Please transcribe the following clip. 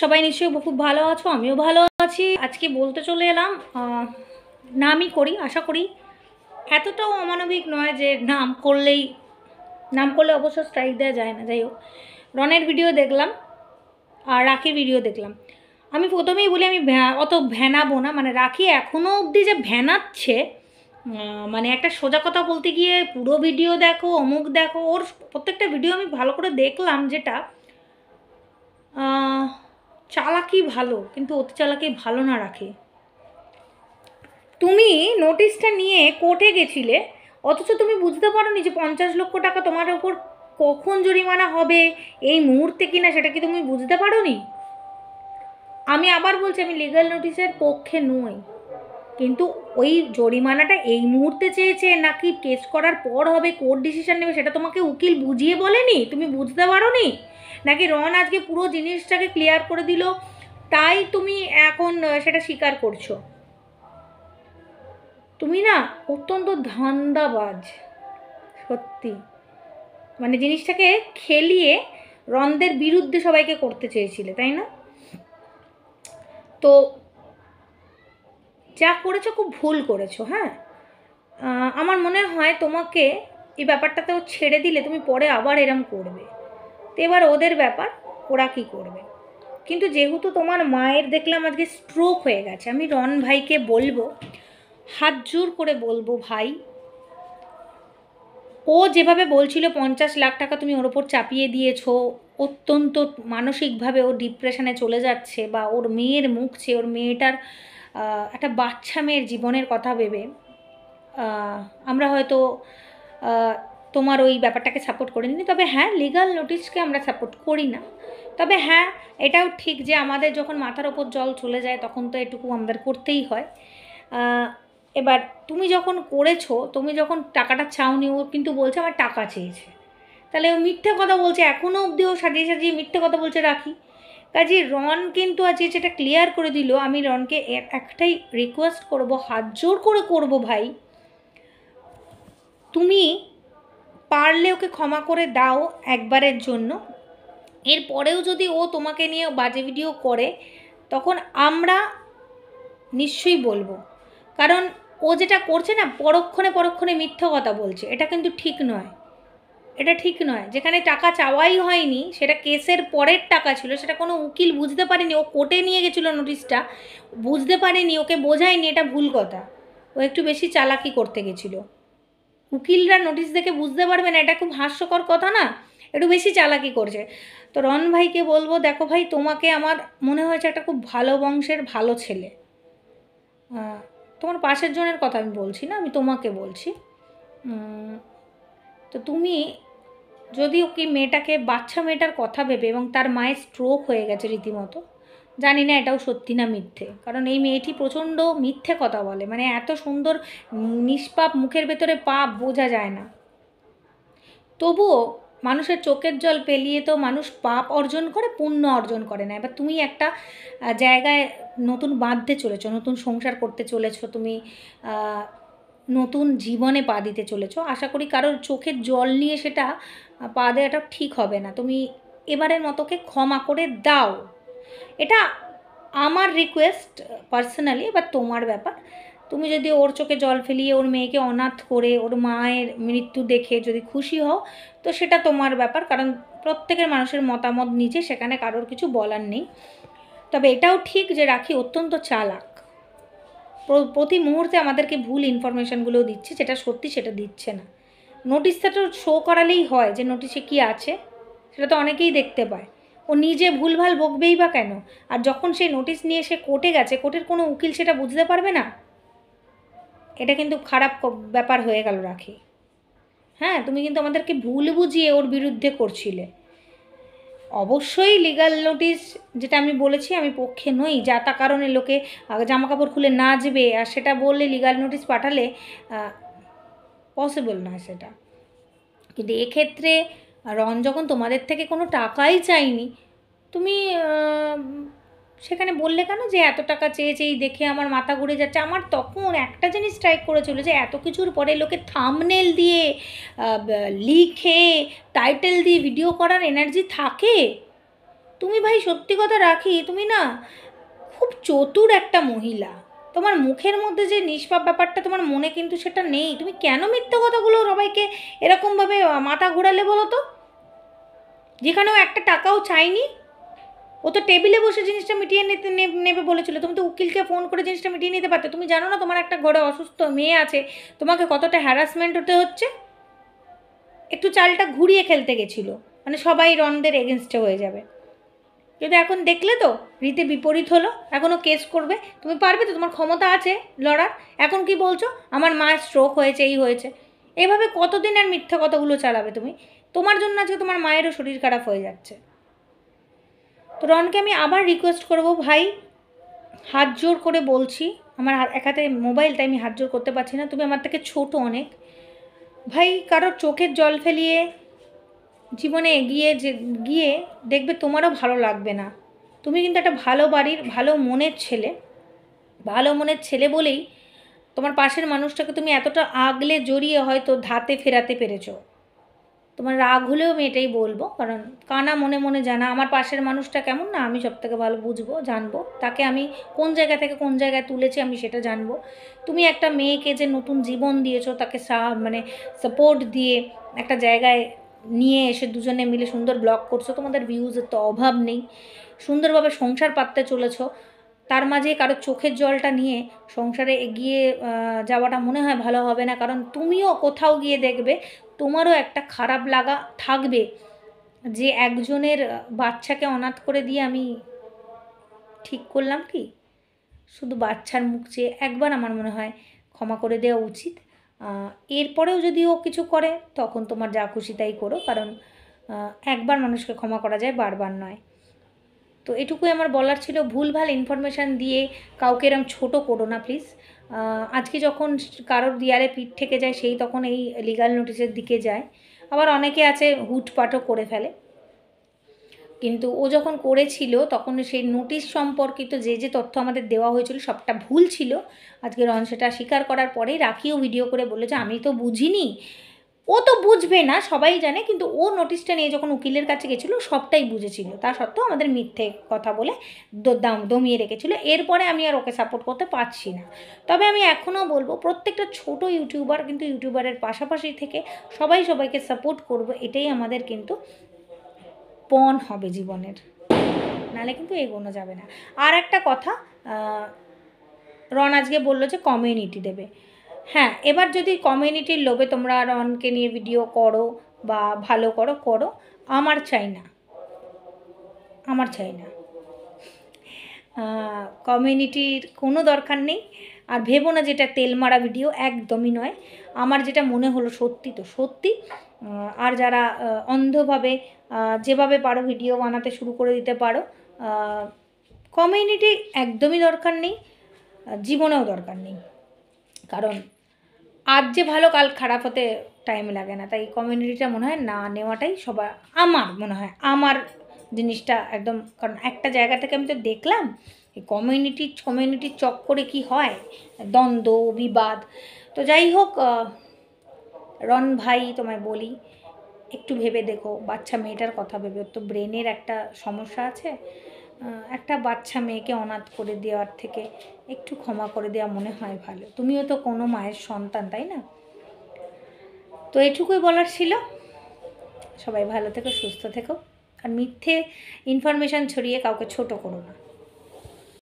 সবাই নিশ্চয়ই খুব ভালো আছো আমিও ভালো আছি আজকে বলতে চলে এলাম নামই করি আশা করি এতটাও অমানবিক নয় যে নাম করলেই নাম করলে অবশ্য স্ট্রাইক দেওয়া যায় না যাই হোক রনের ভিডিও দেখলাম আর রাখি ভিডিও দেখলাম আমি প্রথমেই বলি আমি অত ভ্যানাবো না মানে রাখি এখনও অবধি যে ভ্যানাচ্ছে মানে একটা সোজা কথা বলতে গিয়ে পুরো ভিডিও দেখো অমুক দেখো ওর প্রত্যেকটা ভিডিও আমি ভালো করে দেখলাম যেটা চালাকি ভালো কিন্তু অতি চালাকি ভালো না রাখে তুমি নোটিশটা নিয়ে কোর্টে গেছিলে অথচ তুমি বুঝতে পারো নি যে পঞ্চাশ লক্ষ টাকা তোমার ওপর কখন জরিমানা হবে এই মুহূর্তে কিনা সেটা কি তুমি বুঝতে পারো নি আমি আবার বলছি আমি লিগাল নোটিশের পক্ষে নই কিন্তু ওই জরিমানাটা এই মুহূর্তে চেয়েছে নাকি কেস করার পর হবে কোর্ট ডিসিশন নেবে সেটা তোমাকে উকিল বুঝিয়ে বলেনি তুমি বুঝতে পারো নি নাকি রন আজকে পুরো জিনিসটাকে ক্লিয়ার করে দিল তাই তুমি এখন সেটা স্বীকার করছো তুমি না অত্যন্ত ধান্দাবাজ সত্যি মানে জিনিসটাকে খেলিয়ে রনদের বিরুদ্ধে সবাইকে করতে চেয়েছিলে তাই না তো যা করেছো খুব ভুল করেছো হ্যাঁ আমার মনে হয় তোমাকে এই ব্যাপারটাতেও ছেড়ে দিলে তুমি পরে আবার এরম করবে তো এবার ওদের ব্যাপার ওরা কী করবে কিন্তু যেহেতু তোমার মায়ের দেখলাম আজকে স্ট্রোক হয়ে গেছে আমি রন ভাইকে বলবো হাত জোর করে বলবো ভাই ও যেভাবে বলছিল পঞ্চাশ লাখ টাকা তুমি ওর ওপর চাপিয়ে দিয়েছো অত্যন্ত মানসিকভাবে ও ডিপ্রেশনে চলে যাচ্ছে বা ওর মেয়ের মুখ ওর মেয়েটার একটা বাচ্চা মেয়ের জীবনের কথা ভেবে আমরা হয়তো তোমার ওই ব্যাপারটাকে সাপোর্ট করে নিই তবে হ্যাঁ লিগাল নোটিশকে আমরা সাপোর্ট করি না তবে হ্যাঁ এটাও ঠিক যে আমাদের যখন মাথার ওপর জল চলে যায় তখন তো এটুকু আমাদের করতেই হয় এবার তুমি যখন করেছো তুমি যখন টাকাটা চাওনি ও কিন্তু বলছে আমার টাকা চেয়েছে তাহলে ও মিথ্যে কথা বলছে এখনও অবধি ও সাজিয়ে সাজিয়ে মিথ্যে কথা বলছে রাখি কাজে রন কিন্তু আজকে যেটা ক্লিয়ার করে দিল আমি রনকে একটাই রিকোয়েস্ট করব হাত জোর করে করব ভাই তুমি পারলে ওকে ক্ষমা করে দাও একবারের জন্য এরপরেও যদি ও তোমাকে নিয়ে বাজে ভিডিও করে তখন আমরা নিশ্চয়ই বলবো কারণ ও যেটা করছে না পরক্ষণে পরক্ষণে মিথ্যা কথা বলছে এটা কিন্তু ঠিক নয় এটা ঠিক নয় যেখানে টাকা চাওয়াই হয়নি সেটা কেসের পরের টাকা ছিল সেটা কোনো উকিল বুঝতে পারেনি ও কোর্টে নিয়ে গেছিলো নোটিশটা বুঝতে পারেনি ওকে বোঝায়নি এটা ভুল কথা ও একটু বেশি চালাকি করতে গেছিলো উকিলরা নোটিশ দেখে বুঝতে পারবে না এটা খুব হাস্যকর কথা না একটু বেশি চালাকি করছে তো রন ভাইকে বলবো দেখো ভাই তোমাকে আমার মনে হয়েছে একটা খুব ভালো বংশের ভালো ছেলে তোমার পাশের জনের কথা আমি বলছি না আমি তোমাকে বলছি তো তুমি যদি ওকে মেয়েটাকে বাচ্চা মেয়েটার কথা ভেবে এবং তার মায়ের স্ট্রোক হয়ে গেছে রীতিমতো জানি না এটাও সত্যি না মিথ্যে কারণ এই মেয়েটি প্রচণ্ড মিথ্যে কথা বলে মানে এত সুন্দর নিষ্পাপ মুখের ভেতরে পাপ বোঝা যায় না তবুও মানুষের চোখের জল পেলিয়ে তো মানুষ পাপ অর্জন করে পুণ্য অর্জন করে না এবার তুমি একটা জায়গায় নতুন বাঁধতে চলেছো নতুন সংসার করতে চলেছো তুমি নতুন জীবনে পা দিতে চলেছো আশা করি কারোর চোখের জল নিয়ে সেটা পা দেওয়াটা ঠিক হবে না তুমি এবারের মতোকে ক্ষমা করে দাও এটা আমার রিকোয়েস্ট পার্সোনালি uh, বা তোমার ব্যাপার তুমি যদি ওর চোখে জল ফেলিয়ে ওর মেয়েকে অনাথ করে ওর মায়ের মৃত্যু দেখে যদি খুশি হও তো সেটা তোমার ব্যাপার কারণ প্রত্যেকের মানুষের মতামত নিজে সেখানে কারোর কিছু বলার নেই তবে এটাও ঠিক যে রাখি অত্যন্ত চালাক প্রতি মুহূর্তে আমাদেরকে ভুল ইনফরমেশানগুলো দিচ্ছে যেটা সত্যি সেটা দিচ্ছে না নোটিশটা তো শো করালেই হয় যে নোটিশে কি আছে সেটা তো অনেকেই দেখতে পায় ও নিজে ভুলভাল বকবেই বা কেন আর যখন সেই নোটিশ নিয়ে সে কোর্টে গেছে কোর্টের কোনো উকিল সেটা বুঝতে পারবে না এটা কিন্তু খারাপ ব্যাপার হয়ে গেল রাখি হ্যাঁ তুমি কিন্তু আমাদেরকে ভুল বুঝিয়ে ওর বিরুদ্ধে করছিলে অবশ্যই লিগাল নোটিস যেটা আমি বলেছি আমি পক্ষে নই যা তা কারণে লোকে জামা কাপড় খুলে নাচবে আর সেটা বললে লিগাল নোটিস পাঠালে পসিবল নয় সেটা কিন্তু এক্ষেত্রে রন যখন তোমাদের থেকে কোনো টাকাই চাইনি তুমি সেখানে বললে কেন যে এত টাকা চেয়েছে এই দেখে আমার মাথা ঘুরে যাচ্ছে আমার তখন একটা জিনিস স্ট্রাইক করেছিল যে এত কিছুর পরে লোকে থামনেল দিয়ে লিখে টাইটেল দিয়ে ভিডিও করার এনার্জি থাকে তুমি ভাই সত্যি কথা রাখি তুমি না খুব চতুর একটা মহিলা তোমার মুখের মধ্যে যে নিষ্পাপ ব্যাপারটা তোমার মনে কিন্তু সেটা নেই তুমি কেন মিথ্যা কথাগুলো সবাইকে এরকমভাবে মাথা ঘোরালে বলো তো যেখানে ও একটা টাকাও চায়নি ও তো টেবিলে বসে জিনিসটা মিটিয়ে নিতে নেবে বলেছিল তুমি তো উকিলকে ফোন করে জিনিসটা মিটিয়ে নিতে পারতে তুমি জানো না তোমার একটা ঘরে অসুস্থ মেয়ে আছে তোমাকে কতটা হ্যারাসমেন্ট হতে হচ্ছে একটু চালটা ঘুরিয়ে খেলতে গেছিলো মানে সবাই রনদের এগেনস্টে হয়ে যাবে কিন্তু এখন দেখলে তো রীতে বিপরীত হলো এখনও কেস করবে তুমি পারবে তো তোমার ক্ষমতা আছে লড়ার এখন কি বলছো আমার মায়ের স্ট্রোক হয়েছে এই হয়েছে এভাবে কতদিন আর মিথ্যা কথাগুলো চালাবে তুমি তোমার জন্য আজকে তোমার মায়েরও শরীর খারাপ হয়ে যাচ্ছে তো রনকে আমি আবার রিকোয়েস্ট করব ভাই হাত জোর করে বলছি আমার এক হাতে মোবাইলটা আমি হাত জোর করতে পারছি না তুমি আমার থেকে ছোট অনেক ভাই কারোর চোখের জল ফেলিয়ে জীবনে এগিয়ে যে গিয়ে দেখবে তোমারও ভালো লাগবে না তুমি কিন্তু একটা ভালো বাড়ির ভালো মনের ছেলে ভালো মনের ছেলে বলেই তোমার পাশের মানুষটাকে তুমি এতটা আগলে জড়িয়ে হয়তো ধাতে ফেরাতে পেরেছো তোমার রাগ হলেও আমি এটাই বলবো কারণ কানা মনে মনে জানা আমার পাশের মানুষটা কেমন না আমি সব থেকে ভালো বুঝবো জানবো তাকে আমি কোন জায়গা থেকে কোন জায়গায় তুলেছি আমি সেটা জানবো তুমি একটা মেয়েকে যে নতুন জীবন দিয়েছো তাকে সা মানে সাপোর্ট দিয়ে একটা জায়গায় নিয়ে এসে দুজনে মিলে সুন্দর ব্লগ করছো তোমাদের ভিউজের তো অভাব নেই সুন্দরভাবে সংসার পাততে চলেছো তার মাঝে কারো চোখের জলটা নিয়ে সংসারে এগিয়ে যাওয়াটা মনে হয় ভালো হবে না কারণ তুমিও কোথাও গিয়ে দেখবে তোমারও একটা খারাপ লাগা থাকবে যে একজনের বাচ্চাকে অনাথ করে দিয়ে আমি ঠিক করলাম কি শুধু বাচ্চার মুখ চেয়ে একবার আমার মনে হয় ক্ষমা করে দেওয়া উচিত এরপরেও যদি ও কিছু করে তখন তোমার যা খুশি তাই করো কারণ একবার মানুষকে ক্ষমা করা যায় বারবার নয় তো এটুকুই আমার বলার ছিল ভুলভাল ইনফরমেশান দিয়ে কাউকে এরম ছোটো করো না প্লিজ আজকে যখন কারোর দিয়ারে পিঠ থেকে যায় সেই তখন এই লিগাল নোটিশের দিকে যায় আবার অনেকে আছে হুটপাটও করে ফেলে কিন্তু ও যখন করেছিল তখন সেই নোটিশ সম্পর্কিত যে যে তথ্য আমাদের দেওয়া হয়েছিল সবটা ভুল ছিল আজকে রন সেটা স্বীকার করার পরেই রাখিও ভিডিও করে বলেছে আমি তো বুঝিনি ও তো বুঝবে না সবাই জানে কিন্তু ও নোটিশটা নিয়ে যখন উকিলের কাছে গেছিল সবটাই বুঝেছিল তা সত্ত্বেও আমাদের মিথ্যে কথা বলে দাম দমিয়ে রেখেছিল এরপরে আমি আর ওকে সাপোর্ট করতে পারছি না তবে আমি এখনও বলবো প্রত্যেকটা ছোট ইউটিউবার কিন্তু ইউটিউবারের পাশাপাশি থেকে সবাই সবাইকে সাপোর্ট করবো এটাই আমাদের কিন্তু পণ হবে জীবনের নালে কিন্তু এগোনো যাবে না আর একটা কথা রন আজকে বললো যে কমিউনিটি দেবে হ্যাঁ এবার যদি কমিউনিটির লোভে তোমরা রনকে নিয়ে ভিডিও করো বা ভালো করো করো আমার চাই না আমার চাই না কমিউনিটির কোনো দরকার নেই আর ভেবো না যেটা তেল মারা ভিডিও একদমই নয় আমার যেটা মনে হলো সত্যি তো সত্যি আর যারা অন্ধভাবে যেভাবে পারো ভিডিও বানাতে শুরু করে দিতে পারো কমিউনিটি একদমই দরকার নেই জীবনেও দরকার নেই কারণ আজ যে ভালো কাল খারাপ হতে টাইম লাগে না তাই কমিউনিটিটা মনে হয় না নেওয়াটাই সবার আমার মনে হয় আমার জিনিসটা একদম কারণ একটা জায়গা থেকে আমি তো দেখলাম কমিউনিটি কমিউনিটির চক্করে কি হয় দ্বন্দ্ব বিবাদ তো যাই হোক রন ভাই তোমায় বলি একটু ভেবে দেখো বাচ্চা মেয়েটার কথা ভেবে তো ব্রেনের একটা সমস্যা আছে একটা বাচ্চা মেয়েকে অনাথ করে দেওয়ার থেকে একটু ক্ষমা করে দেওয়া মনে হয় ভালো তুমিও তো কোনো মায়ের সন্তান তাই না তো এটুকুই বলার ছিল সবাই ভালো থেকো সুস্থ থেকো আর মিথ্যে ইনফরমেশান ছড়িয়ে কাউকে ছোট করো না